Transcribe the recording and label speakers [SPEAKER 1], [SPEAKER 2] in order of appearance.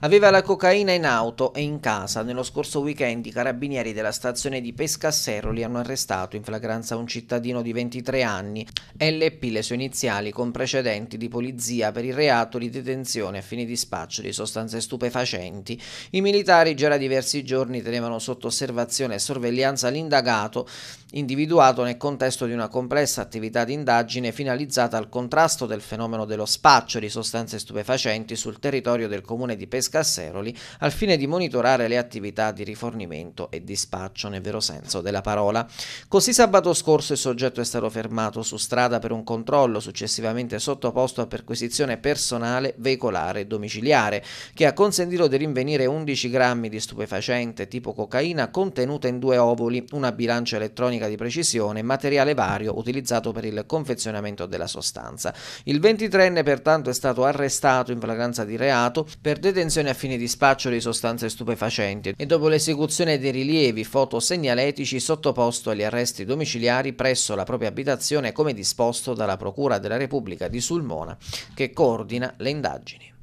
[SPEAKER 1] Aveva la cocaina in auto e in casa. Nello scorso weekend i carabinieri della stazione di Pesca Pescassero li hanno arrestato in flagranza un cittadino di 23 anni, LP le sue iniziali con precedenti di polizia per il reato di detenzione a fini di spaccio di sostanze stupefacenti. I militari già da diversi giorni tenevano sotto osservazione e sorveglianza l'indagato individuato nel contesto di una complessa attività di indagine finalizzata al contrasto del fenomeno dello spaccio di sostanze stupefacenti sul territorio del comune di Pesca Scarseroli al fine di monitorare le attività di rifornimento e dispaccio nel vero senso della parola. Così sabato scorso il soggetto è stato fermato su strada per un controllo successivamente sottoposto a perquisizione personale, veicolare e domiciliare, che ha consentito di rinvenire 11 grammi di stupefacente tipo cocaina contenuta in due ovuli, una bilancia elettronica di precisione e materiale vario utilizzato per il confezionamento della sostanza. Il 23enne pertanto è stato arrestato in flagranza di reato per detenzione detenzione a fine di spaccio di sostanze stupefacenti e dopo l'esecuzione dei rilievi fotosegnaletici sottoposto agli arresti domiciliari presso la propria abitazione come disposto dalla Procura della Repubblica di Sulmona che coordina le indagini.